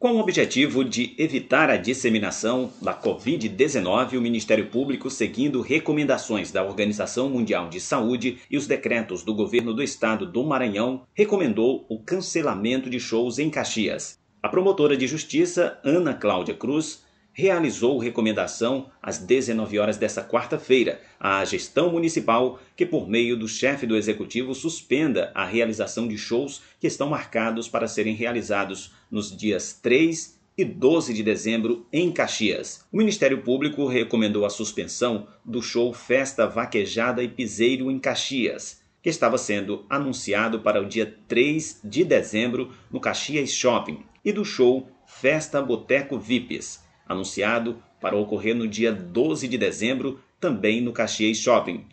Com o objetivo de evitar a disseminação da Covid-19, o Ministério Público, seguindo recomendações da Organização Mundial de Saúde e os decretos do governo do estado do Maranhão, recomendou o cancelamento de shows em Caxias. A promotora de justiça, Ana Cláudia Cruz, realizou recomendação às 19 horas desta quarta-feira à gestão municipal que, por meio do chefe do executivo, suspenda a realização de shows que estão marcados para serem realizados nos dias 3 e 12 de dezembro em Caxias. O Ministério Público recomendou a suspensão do show Festa Vaquejada e Piseiro em Caxias, que estava sendo anunciado para o dia 3 de dezembro no Caxias Shopping, e do show Festa Boteco VIPs, anunciado para ocorrer no dia 12 de dezembro, também no Caxias Shopping.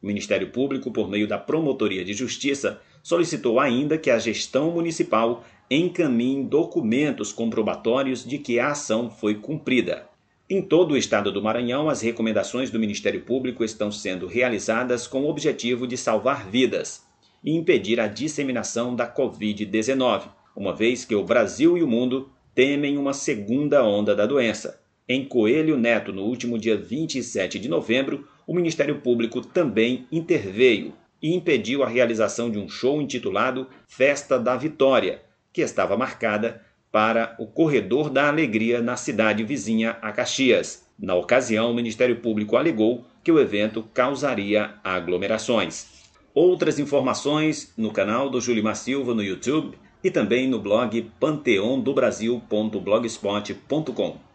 O Ministério Público, por meio da Promotoria de Justiça, solicitou ainda que a gestão municipal encaminhe documentos comprobatórios de que a ação foi cumprida. Em todo o estado do Maranhão, as recomendações do Ministério Público estão sendo realizadas com o objetivo de salvar vidas e impedir a disseminação da Covid-19, uma vez que o Brasil e o mundo temem uma segunda onda da doença. Em Coelho Neto, no último dia 27 de novembro, o Ministério Público também interveio e impediu a realização de um show intitulado Festa da Vitória, que estava marcada para o Corredor da Alegria na cidade vizinha a Caxias. Na ocasião, o Ministério Público alegou que o evento causaria aglomerações. Outras informações no canal do Julimar Silva no YouTube e também no blog panteondobrasil.blogspot.com.